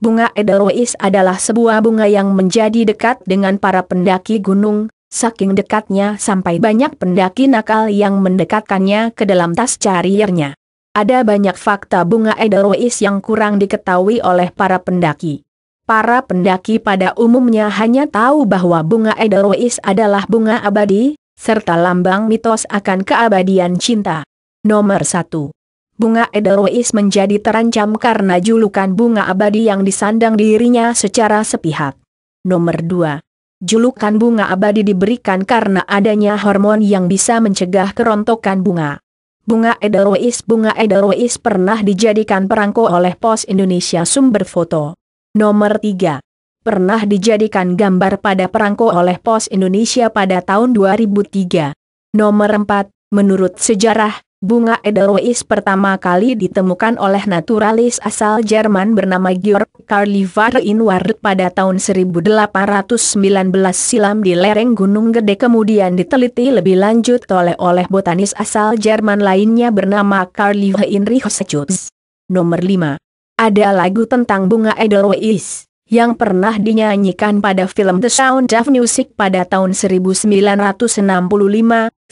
Bunga Edelweiss adalah sebuah bunga yang menjadi dekat dengan para pendaki gunung, saking dekatnya sampai banyak pendaki nakal yang mendekatkannya ke dalam tas cariernya. Ada banyak fakta bunga Edelweiss yang kurang diketahui oleh para pendaki. Para pendaki pada umumnya hanya tahu bahwa bunga Edelweiss adalah bunga abadi, serta lambang mitos akan keabadian cinta. Nomor 1 bunga Edelweiss menjadi terancam karena julukan bunga abadi yang disandang dirinya secara sepihak. Nomor 2. Julukan bunga abadi diberikan karena adanya hormon yang bisa mencegah kerontokan bunga. Bunga Edelweiss Bunga Edelweiss pernah dijadikan perangko oleh Pos Indonesia Sumber Foto. Nomor 3. Pernah dijadikan gambar pada perangko oleh Pos Indonesia pada tahun 2003. Nomor 4. Menurut sejarah, Bunga edelweiss pertama kali ditemukan oleh naturalis asal Jerman bernama Georg Karl Inward pada tahun 1819 silam di lereng Gunung Gede kemudian diteliti lebih lanjut oleh oleh botanis asal Jerman lainnya bernama Karl Heinrich Schutz. Nomor 5. Ada lagu tentang bunga edelweiss yang pernah dinyanyikan pada film The Sound of Music pada tahun 1965,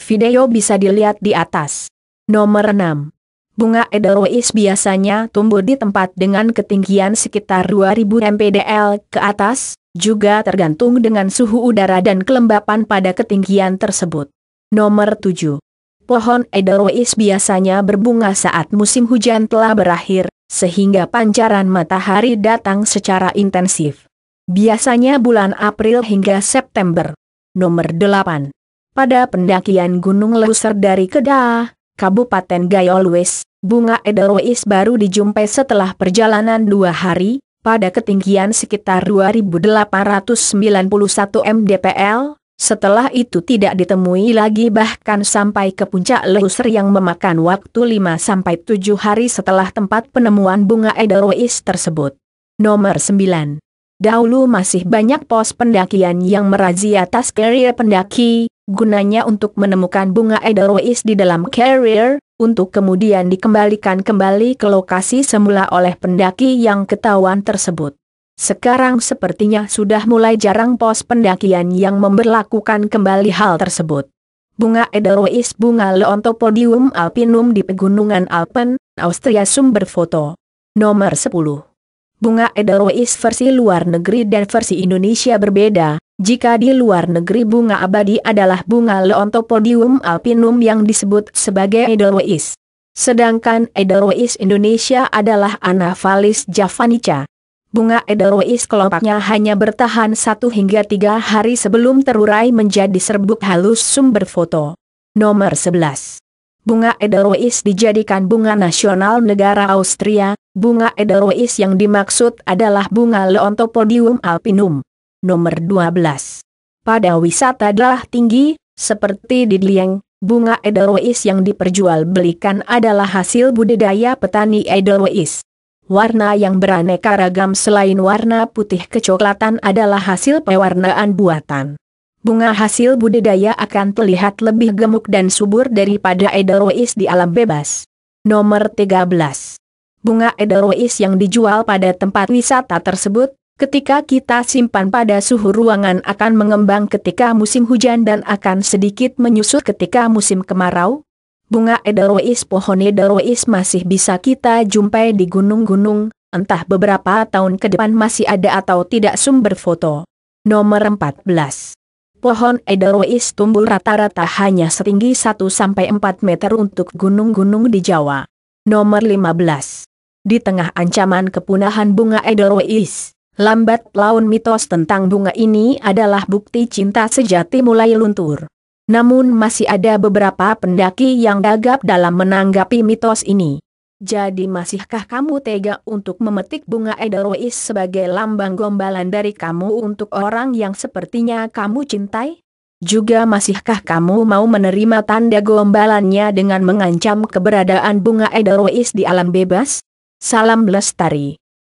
video bisa dilihat di atas. Nomor 6. Bunga edelweiss biasanya tumbuh di tempat dengan ketinggian sekitar 2000 mpdl ke atas, juga tergantung dengan suhu udara dan kelembapan pada ketinggian tersebut. Nomor 7. Pohon edelweiss biasanya berbunga saat musim hujan telah berakhir, sehingga pancaran matahari datang secara intensif. Biasanya bulan April hingga September. Nomor 8. Pada pendakian Gunung Leuser dari Kedah, Kabupaten Gayolwes, bunga edelweiss baru dijumpai setelah perjalanan dua hari, pada ketinggian sekitar 2891 mdpl, setelah itu tidak ditemui lagi bahkan sampai ke puncak Leuser yang memakan waktu 5-7 hari setelah tempat penemuan bunga edelweiss tersebut. Nomor 9. Dahulu masih banyak pos pendakian yang merazia tas carrier pendaki, gunanya untuk menemukan bunga Edelweiss di dalam carrier, untuk kemudian dikembalikan kembali ke lokasi semula oleh pendaki yang ketahuan tersebut. Sekarang sepertinya sudah mulai jarang pos pendakian yang memberlakukan kembali hal tersebut. Bunga Edelweiss bunga Leontopodium alpinum di Pegunungan Alpen, Austria sumber foto. Nomor 10 Bunga Edelweiss versi luar negeri dan versi Indonesia berbeda, jika di luar negeri bunga abadi adalah bunga Leontopodium alpinum yang disebut sebagai Edelweiss. Sedangkan Edelweiss Indonesia adalah Anaphalis javanica. Bunga Edelweiss kelompaknya hanya bertahan 1 hingga 3 hari sebelum terurai menjadi serbuk halus sumber foto. Nomor 11. Bunga Edelweiss dijadikan bunga nasional negara Austria, Bunga edelweiss yang dimaksud adalah bunga Leontopodium alpinum. Nomor 12. Pada wisata daerah tinggi, seperti di Dieng, bunga edelweiss yang diperjualbelikan adalah hasil budidaya petani edelweiss. Warna yang beraneka ragam selain warna putih kecoklatan adalah hasil pewarnaan buatan. Bunga hasil budidaya akan terlihat lebih gemuk dan subur daripada edelweiss di alam bebas. Nomor 13 bunga edelweiss yang dijual pada tempat wisata tersebut, ketika kita simpan pada suhu ruangan akan mengembang ketika musim hujan dan akan sedikit menyusut ketika musim kemarau. Bunga edelweiss pohon edelweiss masih bisa kita jumpai di gunung-gunung, entah beberapa tahun ke depan masih ada atau tidak sumber foto. Nomor 14. Pohon edelweiss tumbuh rata-rata hanya setinggi 1-4 meter untuk gunung-gunung di Jawa. Nomor 15 di tengah ancaman kepunahan bunga Edelweiss. Lambat laun mitos tentang bunga ini adalah bukti cinta sejati mulai luntur. Namun masih ada beberapa pendaki yang gagap dalam menanggapi mitos ini. Jadi masihkah kamu tega untuk memetik bunga Edelweiss sebagai lambang gombalan dari kamu untuk orang yang sepertinya kamu cintai? Juga masihkah kamu mau menerima tanda gombalannya dengan mengancam keberadaan bunga Edelweiss di alam bebas? Salam Lestari